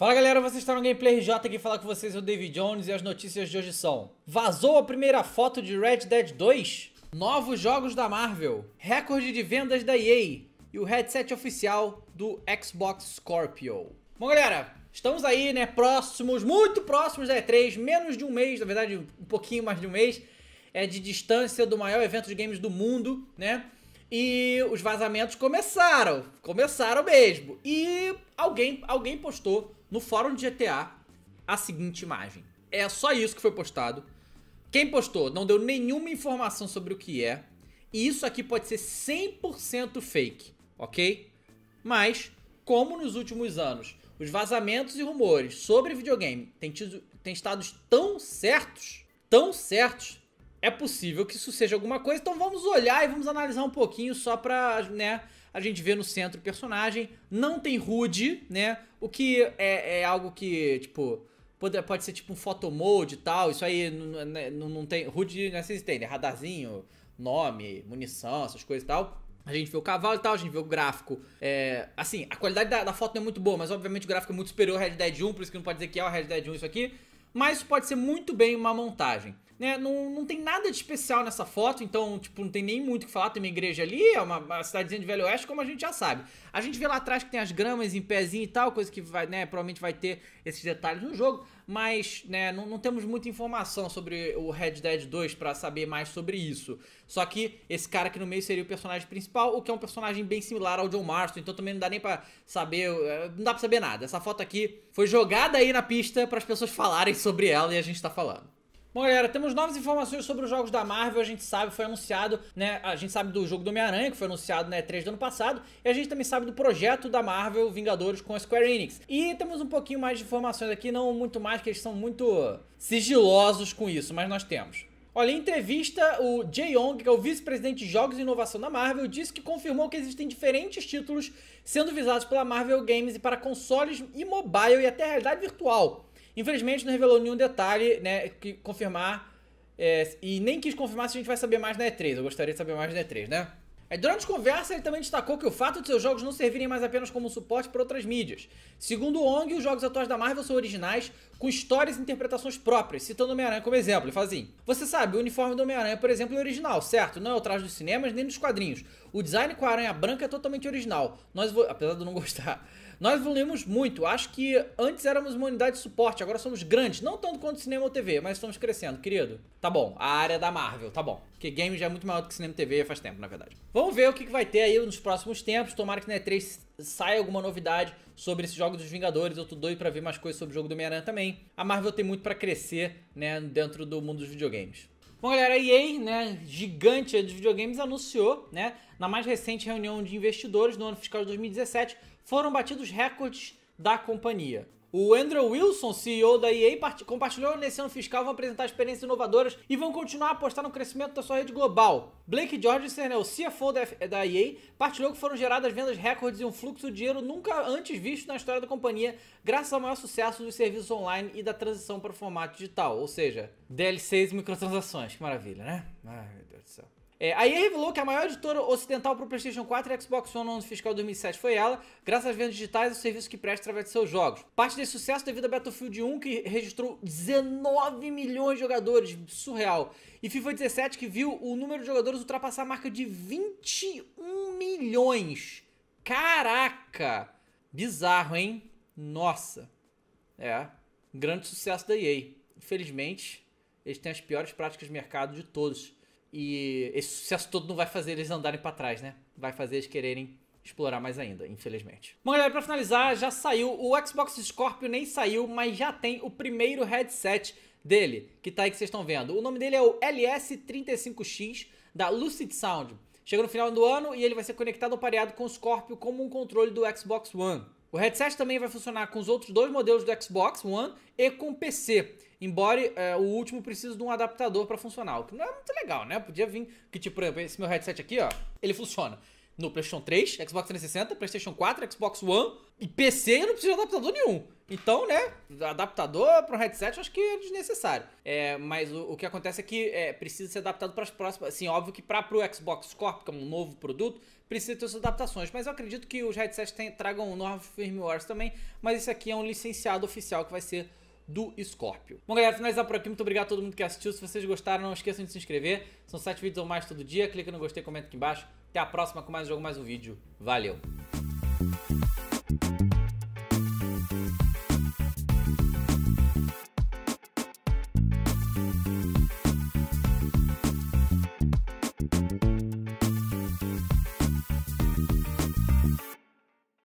Fala galera, vocês estão no Gameplay RJ aqui falar com vocês, o David Jones e as notícias de hoje são Vazou a primeira foto de Red Dead 2 Novos jogos da Marvel Recorde de vendas da EA E o headset oficial do Xbox Scorpio Bom galera, estamos aí né, próximos, muito próximos da E3 Menos de um mês, na verdade um pouquinho mais de um mês É de distância do maior evento de games do mundo, né? E os vazamentos começaram, começaram mesmo E alguém, alguém postou no fórum de GTA a seguinte imagem. É só isso que foi postado. Quem postou não deu nenhuma informação sobre o que é. E isso aqui pode ser 100% fake, ok? Mas, como nos últimos anos os vazamentos e rumores sobre videogame têm, tido, têm estado tão certos, tão certos, é possível que isso seja alguma coisa, então vamos olhar e vamos analisar um pouquinho só pra, né, a gente ver no centro o personagem. Não tem Rude, né, o que é, é algo que, tipo, pode, pode ser tipo um photomode e tal, isso aí não, né, não tem, Rude, é né, vocês entendem, radarzinho, nome, munição, essas coisas e tal. A gente vê o cavalo e tal, a gente vê o gráfico. É, assim, a qualidade da, da, foto não é muito boa, mas obviamente o gráfico é muito superior ao Red Dead 1, por isso que não pode dizer que é o Red Dead 1 isso aqui. Mas isso pode ser muito bem uma montagem né? Não, não tem nada de especial nessa foto, então, tipo, não tem nem muito o que falar. Tem uma igreja ali, é uma, uma cidadezinha de Velho Oeste, como a gente já sabe. A gente vê lá atrás que tem as gramas em pezinho e tal, coisa que vai, né, provavelmente vai ter esses detalhes no jogo, mas, né, não, não temos muita informação sobre o Red Dead 2 para saber mais sobre isso. Só que esse cara aqui no meio seria o personagem principal, o que é um personagem bem similar ao John Marston, então também não dá nem para saber, eh, não dá para saber nada. Essa foto aqui foi jogada aí na pista para as pessoas falarem sobre ela e a gente tá falando. Bom, galera, temos novas informações sobre os jogos da Marvel. A gente sabe, foi anunciado, né? A gente sabe do jogo do Homem-Aranha, que foi anunciado né, 3 do ano passado. E a gente também sabe do projeto da Marvel Vingadores com a Square Enix. E temos um pouquinho mais de informações aqui, não muito mais, que eles são muito sigilosos com isso, mas nós temos. Olha, em entrevista, o Jay Young, que é o vice-presidente de jogos e inovação da Marvel, disse que confirmou que existem diferentes títulos sendo visados pela Marvel Games e para consoles e mobile e até realidade virtual Infelizmente não revelou nenhum detalhe, né, que confirmar é, e nem quis confirmar se a gente vai saber mais na E3. Eu gostaria de saber mais na E3, né? Aí, durante a conversa, ele também destacou que o fato de seus jogos não servirem mais apenas como suporte para outras mídias. Segundo o Ong, os jogos atuais da Marvel são originais, com histórias e interpretações próprias, citando Homem-Aranha como exemplo. Ele faz assim, Você sabe, o uniforme do Homem-Aranha, por exemplo, é original, certo? Não é o traje dos cinemas nem dos quadrinhos. O design com a aranha branca é totalmente original. Nós, apesar de eu não gostar, nós evoluímos muito. Acho que antes éramos uma unidade de suporte, agora somos grandes. Não tanto quanto cinema ou TV, mas estamos crescendo, querido. Tá bom, a área da Marvel, tá bom. Porque game já é muito maior do que cinema e TV faz tempo, na verdade. Vamos ver o que vai ter aí nos próximos tempos. Tomara que na E3 saia alguma novidade sobre esse jogo dos Vingadores. Eu tô doido pra ver mais coisas sobre o jogo do Homem-Aranha também. A Marvel tem muito para crescer, né, dentro do mundo dos videogames. Bom, galera, a EA, né, gigante de videogames, anunciou, né, na mais recente reunião de investidores no ano fiscal de 2017, foram batidos recordes da companhia. O Andrew Wilson, CEO da EA, compartilhou nesse ano fiscal vão apresentar experiências inovadoras e vão continuar a apostar no crescimento da sua rede global. Blake Jorgensen, né, o CFO da, da EA, partilhou que foram geradas vendas recordes e um fluxo de dinheiro nunca antes visto na história da companhia, graças ao maior sucesso dos serviços online e da transição para o formato digital, ou seja, DLCs e microtransações. Que maravilha, né? Ai, meu Deus do céu. É, a EA revelou que a maior editora ocidental para o PlayStation 4 e Xbox One no ano fiscal 2007 foi ela, graças às vendas digitais e ao serviço que presta através de seus jogos. Parte desse sucesso devido a Battlefield 1, que registrou 19 milhões de jogadores, surreal. E FIFA 17, que viu o número de jogadores ultrapassar a marca de 21 milhões. Caraca! Bizarro, hein? Nossa. É, grande sucesso da EA. Infelizmente, eles têm as piores práticas de mercado de todos. E esse sucesso todo não vai fazer eles andarem para trás, né? Vai fazer eles quererem explorar mais ainda, infelizmente. Bom, galera, pra finalizar, já saiu o Xbox Scorpio, nem saiu, mas já tem o primeiro headset dele, que tá aí que vocês estão vendo. O nome dele é o LS35X da Lucid Sound. Chega no final do ano e ele vai ser conectado ou pareado com o Scorpio como um controle do Xbox One. O headset também vai funcionar com os outros dois modelos do Xbox One e com PC. Embora é, o último precise de um adaptador para funcionar, o que não é muito legal, né? Podia vir que tipo, por exemplo, esse meu headset aqui, ó, ele funciona no PlayStation 3, Xbox 360, PlayStation 4, Xbox One e PC eu não preciso de adaptador nenhum. Então, né, adaptador para um headset eu acho que é desnecessário. É, mas o, o, que acontece é que é, precisa ser adaptado para as próximas. Assim, óbvio que para o Xbox Corp, que é um novo produto, precisa ter suas adaptações. Mas eu acredito que os headsets tem, tragam novos firmwares também. Mas esse aqui é um licenciado oficial que vai ser do Scorpio. Bom, galera, finalizar por aqui. Muito obrigado a todo mundo que assistiu. Se vocês gostaram, não esqueçam de se inscrever. São sete vídeos ou mais todo dia. Clica no gostei, comenta aqui embaixo. Até a próxima com mais um jogo, mais um vídeo. Valeu!